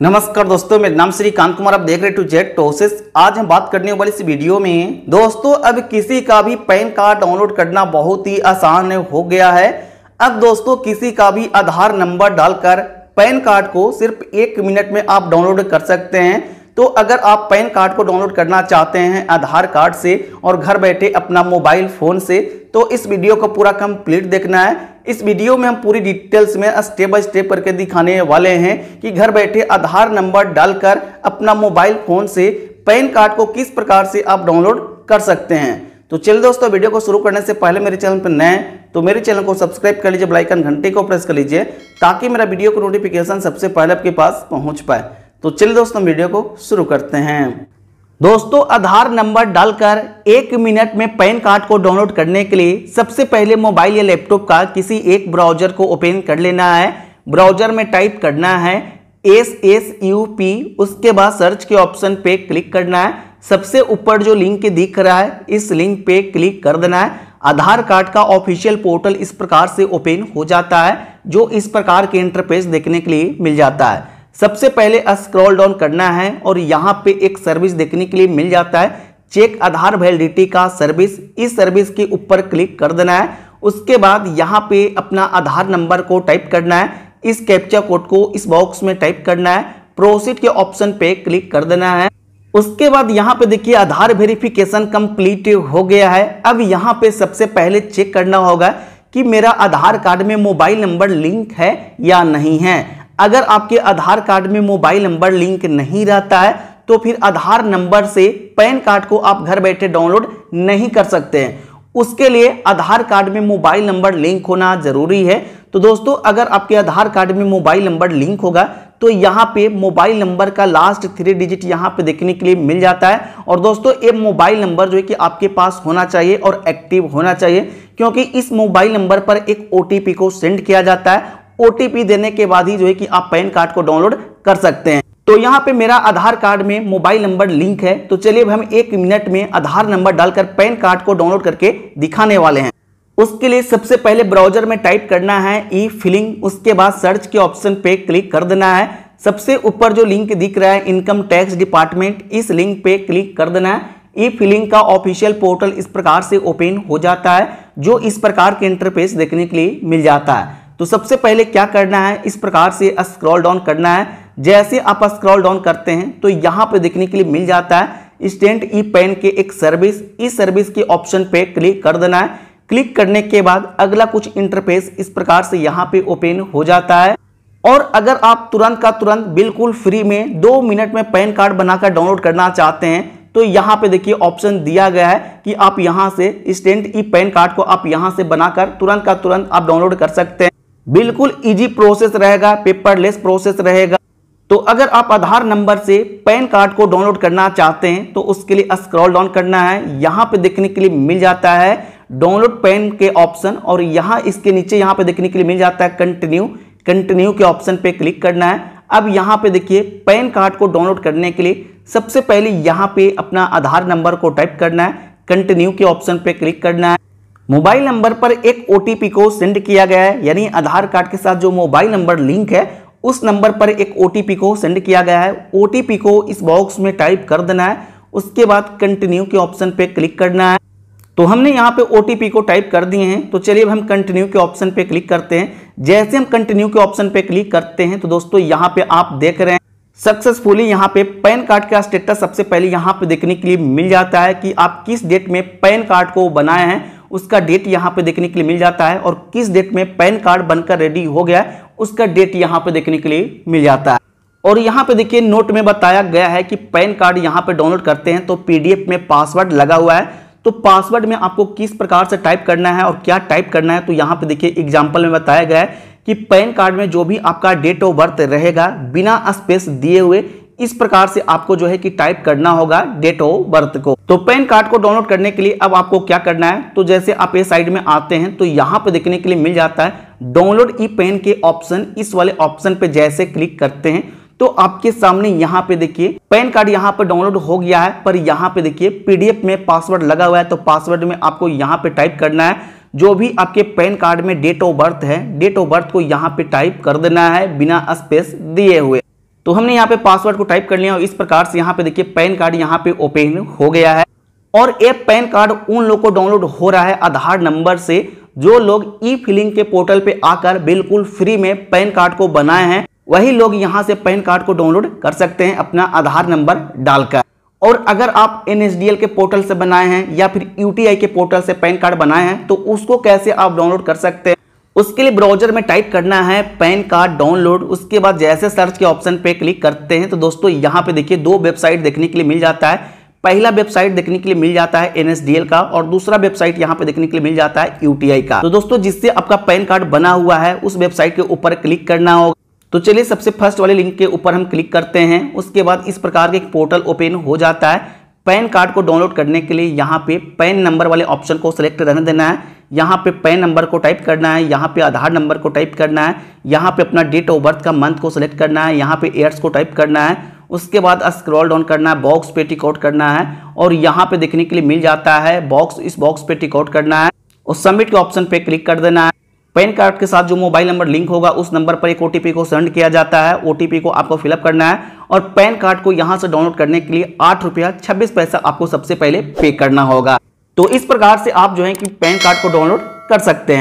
नमस्कार दोस्तों मेरा नाम श्री कांत कुमार आप देख रहे टू जेट टोसेस आज हम बात करने वाले इस वीडियो में दोस्तों अब किसी का भी पैन कार्ड डाउनलोड करना बहुत ही आसान हो गया है अब दोस्तों किसी का भी आधार नंबर डालकर पैन कार्ड को सिर्फ एक मिनट में आप डाउनलोड कर सकते हैं तो अगर आप पैन कार्ड को डाउनलोड करना चाहते हैं आधार कार्ड से और घर बैठे अपना मोबाइल फ़ोन से तो इस वीडियो को पूरा कंप्लीट देखना है इस वीडियो में हम पूरी डिटेल्स में स्टेप बाय स्टेप करके दिखाने वाले हैं कि घर बैठे आधार नंबर डालकर अपना मोबाइल फोन से पैन कार्ड को किस प्रकार से आप डाउनलोड कर सकते हैं तो चलिए दोस्तों वीडियो को शुरू करने से पहले मेरे चैनल पर नए तो मेरे चैनल को सब्सक्राइब कर लीजिए ब्लाइकन घंटे को प्रेस कर लीजिए ताकि मेरा वीडियो को नोटिफिकेशन सबसे पहले आपके पास पहुंच पाए तो चलिए दोस्तों वीडियो को शुरू करते हैं दोस्तों आधार नंबर डालकर एक मिनट में पैन कार्ड को डाउनलोड करने के लिए सबसे पहले मोबाइल या लैपटॉप का किसी एक ब्राउजर को ओपन कर लेना है ब्राउजर में टाइप करना है एस एस यू पी उसके बाद सर्च के ऑप्शन पे क्लिक करना है सबसे ऊपर जो लिंक दिख रहा है इस लिंक पे क्लिक कर देना है आधार कार्ड का ऑफिशियल पोर्टल इस प्रकार से ओपन हो जाता है जो इस प्रकार के इंटरफेस देखने के लिए मिल जाता है सबसे पहले स्क्रॉल डाउन करना है और यहाँ पे एक सर्विस देखने के लिए मिल जाता है चेक आधार वैलिडिटी का सर्विस इस सर्विस के ऊपर क्लिक कर देना है उसके बाद यहाँ पे अपना आधार नंबर को टाइप करना है इस कैप्चा कोड को इस बॉक्स में टाइप करना है प्रोसीड के ऑप्शन पे क्लिक कर देना है उसके बाद यहाँ पे देखिए आधार वेरिफिकेशन कंप्लीट हो गया है अब यहाँ पे सबसे पहले चेक करना होगा कि मेरा आधार कार्ड में मोबाइल नंबर लिंक है या नहीं है अगर आपके आधार कार्ड में मोबाइल नंबर लिंक नहीं रहता है तो फिर आधार नंबर से पैन कार्ड को आप घर बैठे डाउनलोड नहीं कर सकते हैं उसके लिए आधार कार्ड में मोबाइल नंबर लिंक होना जरूरी है तो दोस्तों अगर आपके आधार कार्ड में मोबाइल नंबर लिंक होगा तो यहाँ पे मोबाइल नंबर का लास्ट थ्री डिजिट यहाँ पे देखने के लिए मिल जाता है और दोस्तों ये मोबाइल नंबर जो है कि आपके पास होना चाहिए और एक्टिव होना चाहिए क्योंकि इस मोबाइल नंबर पर एक ओ को सेंड किया जाता है ओटीपी देने के बाद ही जो है कि आप पैन कार्ड को डाउनलोड कर सकते हैं तो यहाँ पे मेरा आधार कार्ड में मोबाइल नंबर लिंक है तो चलिए हम एक मिनट में आधार नंबर डालकर पैन कार्ड को डाउनलोड करके दिखाने वाले हैं उसके लिए सबसे पहले ब्राउजर में टाइप करना है ई फिलिंग उसके बाद सर्च के ऑप्शन पे क्लिक कर देना है सबसे ऊपर जो लिंक दिख रहा है इनकम टैक्स डिपार्टमेंट इस लिंक पे क्लिक कर देना है ई फिलिंग का ऑफिशियल पोर्टल इस प्रकार से ओपन हो जाता है जो इस प्रकार के इंटरफेस देखने के लिए मिल जाता है तो सबसे पहले क्या करना है इस प्रकार से स्क्रॉल डाउन करना है जैसे आप स्क्रॉल डाउन करते हैं तो यहाँ पर देखने के लिए मिल जाता है स्टेंट ई पेन के एक सर्विस इस सर्विस के ऑप्शन पे क्लिक कर देना है क्लिक करने के बाद अगला कुछ इंटरफेस इस प्रकार से यहाँ पे ओपन हो जाता है और अगर आप तुरंत का तुरंत बिल्कुल फ्री में दो मिनट में पैन कार्ड बनाकर डाउनलोड करना चाहते हैं तो यहाँ पे देखिए ऑप्शन दिया गया है कि आप यहाँ से स्टेंट ई पैन कार्ड को आप यहाँ से बनाकर तुरंत का तुरंत आप डाउनलोड कर सकते हैं बिल्कुल इजी प्रोसेस रहेगा पेपरलेस प्रोसेस रहेगा तो अगर आप आधार नंबर से पैन कार्ड को डाउनलोड करना चाहते हैं तो उसके लिए स्क्रॉल डाउन करना है यहाँ पे देखने के लिए मिल जाता है डाउनलोड पैन के ऑप्शन और यहाँ इसके नीचे यहाँ पे देखने के लिए मिल जाता है कंटिन्यू कंटिन्यू के ऑप्शन पे क्लिक करना है अब यहाँ पे देखिए पैन कार्ड को डाउनलोड करने के लिए सबसे पहले यहाँ पे अपना आधार नंबर को टाइप करना है कंटिन्यू के ऑप्शन पे क्लिक करना है मोबाइल नंबर पर एक ओ को सेंड किया गया है यानी आधार कार्ड के साथ जो मोबाइल नंबर लिंक है उस नंबर पर एक ओ को सेंड किया गया है ओ को इस बॉक्स में टाइप कर देना है उसके बाद कंटिन्यू के ऑप्शन पे क्लिक करना है तो हमने यहाँ पे ओ को टाइप कर दिए हैं तो चलिए अब हम कंटिन्यू के ऑप्शन पे क्लिक करते हैं जैसे हम कंटिन्यू के ऑप्शन पे क्लिक करते हैं तो दोस्तों यहाँ पे आप देख रहे हैं सक्सेसफुली यहाँ पे पैन कार्ड का स्टेटस सबसे पहले यहाँ पे देखने के लिए मिल जाता है कि आप किस डेट में पैन कार्ड को बनाए हैं उसका डेट यहाँ पे देखने के लिए मिल जाता है और किस डेट में पैन कार्ड बनकर रेडी हो गया उसका डेट यहाँ पे देखने के लिए मिल जाता है और यहाँ पे देखिए नोट में बताया गया है कि पैन कार्ड यहाँ पे डाउनलोड करते हैं तो पीडीएफ में पासवर्ड लगा हुआ है तो पासवर्ड में आपको किस प्रकार से टाइप करना है और क्या टाइप करना है तो यहाँ पे देखिए एग्जाम्पल में बताया गया है कि पैन कार्ड में जो भी आपका डेट ऑफ बर्थ रहेगा बिना स्पेस दिए हुए इस प्रकार से आपको जो है कि टाइप करना होगा डेट ऑफ बर्थ को तो पैन कार्ड को डाउनलोड करने के लिए अब आपको क्या करना है तो जैसे आप ये साइड में आते हैं तो यहाँ पे देखने के लिए मिल जाता है डाउनलोड ई पेन के ऑप्शन इस वाले ऑप्शन पे जैसे क्लिक करते हैं तो आपके सामने यहाँ पे देखिए पैन कार्ड यहाँ पे डाउनलोड हो गया है पर यहाँ पे देखिए पीडीएफ में पासवर्ड लगा हुआ है तो पासवर्ड में आपको यहाँ पे टाइप करना है जो भी आपके पैन कार्ड में डेट ऑफ बर्थ है डेट ऑफ बर्थ को यहाँ पे टाइप कर देना है बिना स्पेस दिए हुए तो हमने यहाँ पे पासवर्ड को टाइप कर लिया और इस प्रकार से यहाँ पे देखिए पैन कार्ड यहाँ पे ओपन हो गया है और ये पैन कार्ड उन लोग को डाउनलोड हो रहा है आधार नंबर से जो लोग ई फिलिंग के पोर्टल पे आकर बिल्कुल फ्री में पैन कार्ड को बनाए हैं वही लोग यहाँ से पैन कार्ड को डाउनलोड कर सकते हैं अपना आधार नंबर डालकर और अगर आप एन के पोर्टल से बनाए हैं या फिर यू के पोर्टल से पैन कार्ड बनाए हैं तो उसको कैसे आप डाउनलोड कर सकते हैं उसके लिए ब्राउजर में टाइप करना है पैन कार्ड डाउनलोड उसके बाद जैसे सर्च के ऑप्शन पे क्लिक करते हैं तो दोस्तों यहाँ पे देखिए दो वेबसाइट देखने के लिए मिल जाता है पहला वेबसाइट देखने के लिए मिल जाता है एनएसडीएल का और दूसरा वेबसाइट यहाँ पे देखने के लिए मिल जाता है यूटीआई का तो दोस्तों जिससे आपका पैन कार्ड बना हुआ है उस वेबसाइट के ऊपर क्लिक करना होगा तो चलिए सबसे फर्स्ट वाले लिंक के ऊपर हम क्लिक करते हैं उसके बाद इस प्रकार के एक पोर्टल ओपन हो जाता है पैन कार्ड को डाउनलोड करने के लिए यहाँ पे पैन नंबर वाले ऑप्शन को सिलेक्ट रहने देना है यहाँ पे पैन नंबर को टाइप करना है यहाँ पे आधार नंबर को टाइप करना है यहाँ पे अपना डेट ऑफ बर्थ का मंथ को सिलेक्ट करना है यहाँ पे एयर्स को टाइप करना है उसके बाद स्क्रॉल डाउन करना है बॉक्स पे टिकआउट करना है और यहाँ पे देखने के लिए मिल जाता है बॉक्स इस बॉक्स पे टिकआउट करना है और सबमिट के ऑप्शन पे क्लिक कर देना है पैन कार्ड के साथ जो मोबाइल नंबर लिंक होगा उस नंबर पर एक ओटीपी को सेंड किया जाता है ओटीपी को आपको फिलअप करना है और पैन कार्ड को यहां से डाउनलोड करने के लिए आठ रुपया छब्बीस पैसा आपको सबसे पहले पे करना होगा तो इस प्रकार से आप जो है कि पैन कार्ड को डाउनलोड कर सकते हैं